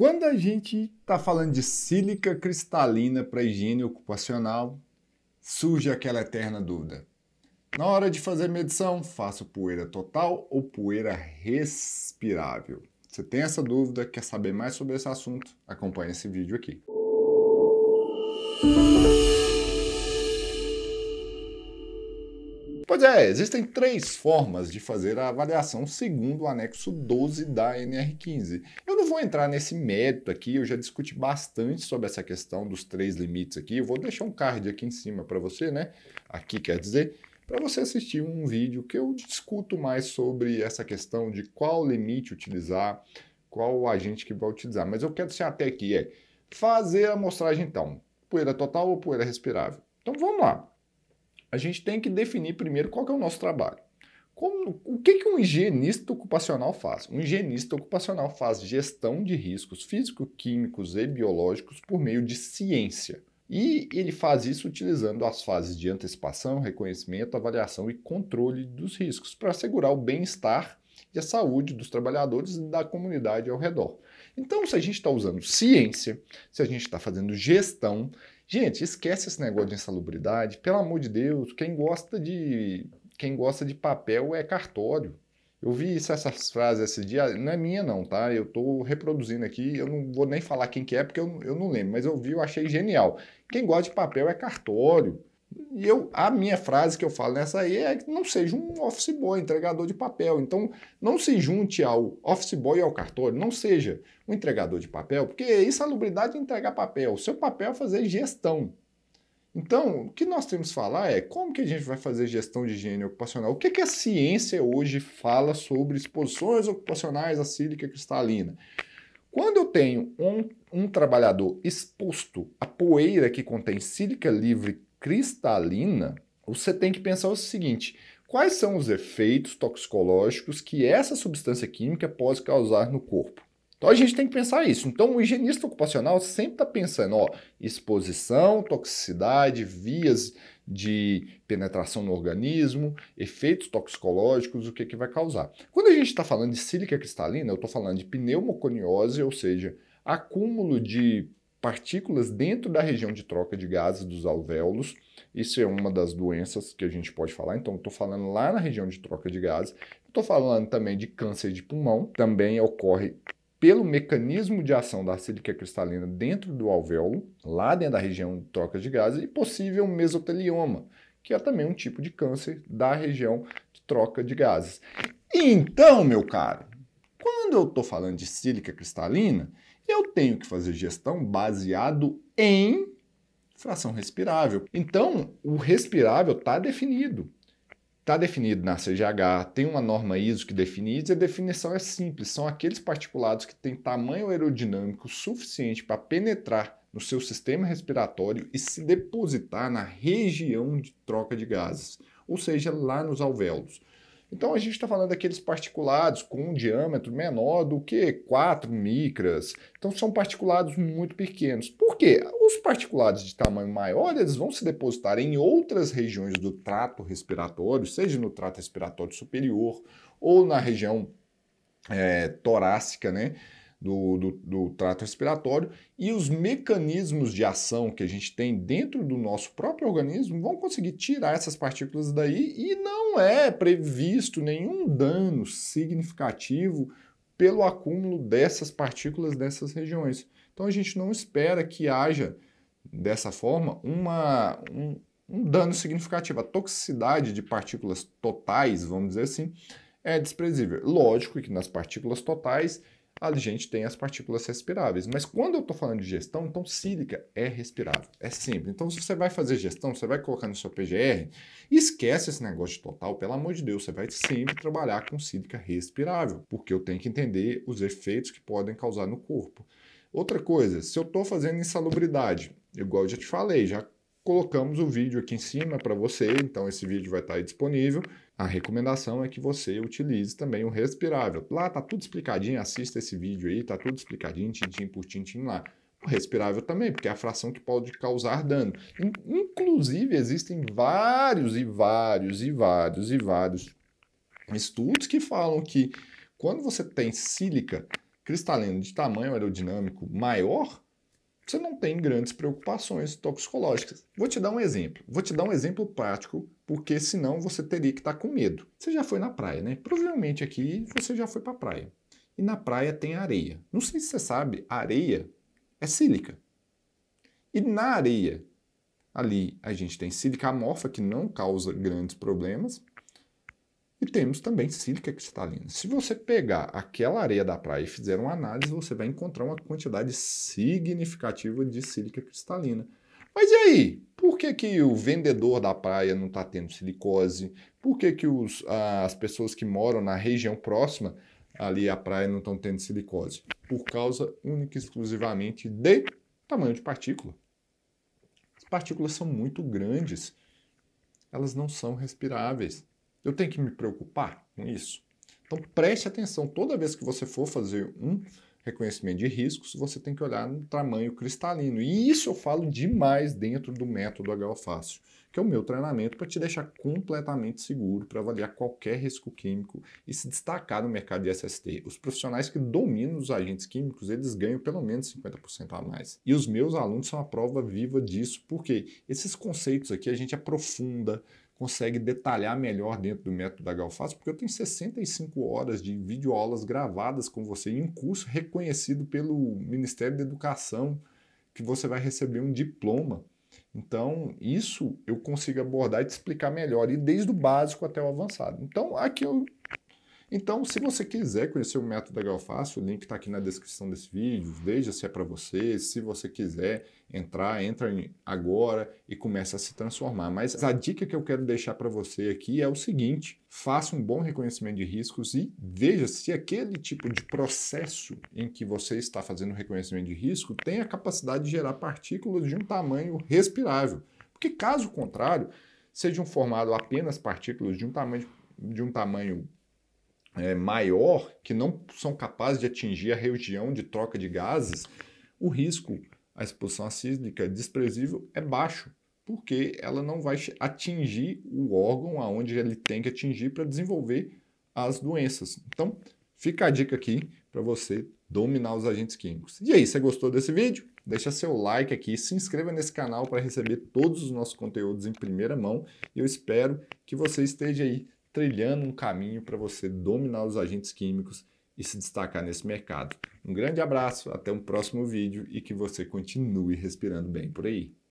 Quando a gente está falando de sílica cristalina para higiene ocupacional, surge aquela eterna dúvida. Na hora de fazer medição, faço poeira total ou poeira respirável? Você tem essa dúvida, quer saber mais sobre esse assunto? Acompanhe esse vídeo aqui. Pois é, existem três formas de fazer a avaliação segundo o anexo 12 da NR15. Eu não vou entrar nesse mérito aqui, eu já discuti bastante sobre essa questão dos três limites aqui. Eu vou deixar um card aqui em cima para você, né? Aqui quer dizer, para você assistir um vídeo que eu discuto mais sobre essa questão de qual limite utilizar, qual agente que vai utilizar. Mas eu quero ser até aqui, é fazer a amostragem então, poeira total ou poeira respirável. Então vamos lá a gente tem que definir primeiro qual é o nosso trabalho. Como, o que, que um higienista ocupacional faz? Um higienista ocupacional faz gestão de riscos físico-químicos e biológicos por meio de ciência. E ele faz isso utilizando as fases de antecipação, reconhecimento, avaliação e controle dos riscos para assegurar o bem-estar e a saúde dos trabalhadores e da comunidade ao redor. Então, se a gente está usando ciência, se a gente está fazendo gestão, Gente, esquece esse negócio de insalubridade. Pelo amor de Deus, quem gosta de, quem gosta de papel é cartório. Eu vi isso, essas frases esse dia, não é minha não, tá? Eu tô reproduzindo aqui, eu não vou nem falar quem que é, porque eu, eu não lembro, mas eu vi, eu achei genial. Quem gosta de papel é cartório. E eu, a minha frase que eu falo nessa aí é que não seja um office boy, entregador de papel. Então, não se junte ao office boy e ao cartório, não seja um entregador de papel, porque insalubridade é entregar papel. O seu papel é fazer gestão. Então, o que nós temos que falar é como que a gente vai fazer gestão de higiene ocupacional. O que, que a ciência hoje fala sobre exposições ocupacionais à sílica cristalina? Quando eu tenho um, um trabalhador exposto à poeira que contém sílica livre cristalina, você tem que pensar o seguinte: quais são os efeitos toxicológicos que essa substância química pode causar no corpo? Então a gente tem que pensar isso. Então o higienista ocupacional sempre está pensando, ó, exposição, toxicidade, vias de penetração no organismo, efeitos toxicológicos, o que, que vai causar. Quando a gente está falando de sílica cristalina, eu estou falando de pneumoconiose, ou seja, acúmulo de partículas dentro da região de troca de gases dos alvéolos. Isso é uma das doenças que a gente pode falar. Então, estou falando lá na região de troca de gases. Estou falando também de câncer de pulmão. Também ocorre pelo mecanismo de ação da sílica cristalina dentro do alvéolo, lá dentro da região de troca de gases, e possível mesotelioma, que é também um tipo de câncer da região de troca de gases. Então, meu caro, quando eu estou falando de sílica cristalina, eu tenho que fazer gestão baseado em fração respirável. Então, o respirável está definido. Está definido na CGH, tem uma norma ISO que define isso e a definição é simples: são aqueles particulados que têm tamanho aerodinâmico suficiente para penetrar no seu sistema respiratório e se depositar na região de troca de gases, ou seja, lá nos alvéolos. Então a gente está falando daqueles particulados com um diâmetro menor do que 4 micras. Então são particulados muito pequenos. Por quê? Os particulados de tamanho maior eles vão se depositar em outras regiões do trato respiratório, seja no trato respiratório superior ou na região é, torácica, né? do, do, do, trato respiratório e os mecanismos de ação que a gente tem dentro do nosso próprio organismo vão conseguir tirar essas partículas daí e não é previsto nenhum dano significativo pelo acúmulo dessas partículas dessas regiões. Então a gente não espera que haja dessa forma uma, um, um dano significativo. A toxicidade de partículas totais, vamos dizer assim, é desprezível. Lógico que nas partículas totais a gente tem as partículas respiráveis. Mas quando eu estou falando de gestão, então sílica é respirável, é simples. Então, se você vai fazer gestão, você vai colocar no seu PGR, esquece esse negócio de total, pelo amor de Deus, você vai sempre trabalhar com sílica respirável, porque eu tenho que entender os efeitos que podem causar no corpo. Outra coisa, se eu estou fazendo insalubridade, igual eu já te falei, já colocamos o vídeo aqui em cima para você, então esse vídeo vai estar tá aí disponível. A recomendação é que você utilize também o respirável. Lá tá tudo explicadinho, assista esse vídeo aí, tá tudo explicadinho, tintim por tintim lá. O respirável também, porque é a fração que pode causar dano. Inclusive, existem vários e vários e vários e vários estudos que falam que quando você tem sílica cristalina de tamanho aerodinâmico maior, você não tem grandes preocupações toxicológicas. Vou te dar um exemplo. Vou te dar um exemplo prático, porque senão você teria que estar tá com medo. Você já foi na praia, né? Provavelmente aqui você já foi para a praia. E na praia tem areia. Não sei se você sabe, a areia é sílica. E na areia, ali a gente tem sílica amorfa, que não causa grandes problemas, e temos também sílica cristalina. Se você pegar aquela areia da praia e fizer uma análise, você vai encontrar uma quantidade significativa de sílica cristalina. Mas e aí? Por que, que o vendedor da praia não está tendo silicose? Por que, que os, as pessoas que moram na região próxima ali à praia não estão tendo silicose? Por causa única e exclusivamente de tamanho de partícula. As partículas são muito grandes. Elas não são respiráveis. Eu tenho que me preocupar com isso? Então preste atenção, toda vez que você for fazer um reconhecimento de riscos, você tem que olhar no tamanho cristalino. E isso eu falo demais dentro do método HO que é o meu treinamento para te deixar completamente seguro para avaliar qualquer risco químico e se destacar no mercado de SST. Os profissionais que dominam os agentes químicos, eles ganham pelo menos 50% a mais. E os meus alunos são a prova viva disso, porque esses conceitos aqui a gente aprofunda, consegue detalhar melhor dentro do método da Galface, porque eu tenho 65 horas de videoaulas gravadas com você em um curso reconhecido pelo Ministério da Educação, que você vai receber um diploma então, isso eu consigo abordar e te explicar melhor, e desde o básico até o avançado. Então, aqui eu então, se você quiser conhecer o método da Galfácio, o link está aqui na descrição desse vídeo, veja se é para você, se você quiser entrar, entra agora e começa a se transformar. Mas a dica que eu quero deixar para você aqui é o seguinte, faça um bom reconhecimento de riscos e veja se aquele tipo de processo em que você está fazendo reconhecimento de risco tem a capacidade de gerar partículas de um tamanho respirável. Porque caso contrário, sejam formados apenas partículas de um tamanho de um tamanho é, maior que não são capazes de atingir a região de troca de gases, o risco à exposição sísmica desprezível é baixo, porque ela não vai atingir o órgão aonde ele tem que atingir para desenvolver as doenças. Então, fica a dica aqui para você dominar os agentes químicos. E aí, você gostou desse vídeo? Deixa seu like aqui, se inscreva nesse canal para receber todos os nossos conteúdos em primeira mão. E eu espero que você esteja aí trilhando um caminho para você dominar os agentes químicos e se destacar nesse mercado. Um grande abraço, até um próximo vídeo e que você continue respirando bem por aí.